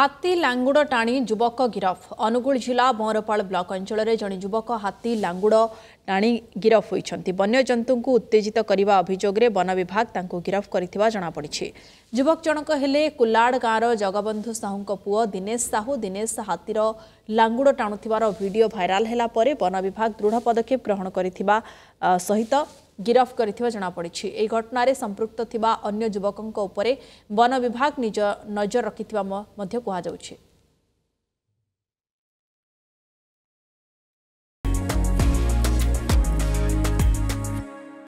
हाती लाुड टाणि जुवक गिरफ अनुगुल जाड ब्लक अञ्चर जन जुवक हाती लाुड टाणि गिरफी वन्यजन्तु उत्तेजित गरेको अभियोगले वन विभाग त गिरफ् जनापक जनक कुड गाँ र जगबन्धु साहु पु दिन साहु दिन हाती र लाुड टाणुथ्यार भिडियो भाइराल होलाप विभाग दृढ पदक्षेप ग्रहण गरि ଗିରଫ କରିଥିବା ଜଣାପଡ଼ିଛି ଏହି ଘଟଣାରେ ସମ୍ପୃକ୍ତ ଥିବା ଅନ୍ୟ ଯୁବକଙ୍କ ଉପରେ ବନ ବିଭାଗ ନିଜ ନଜର ରଖିଥିବା ମଧ୍ୟ କୁହାଯାଉଛି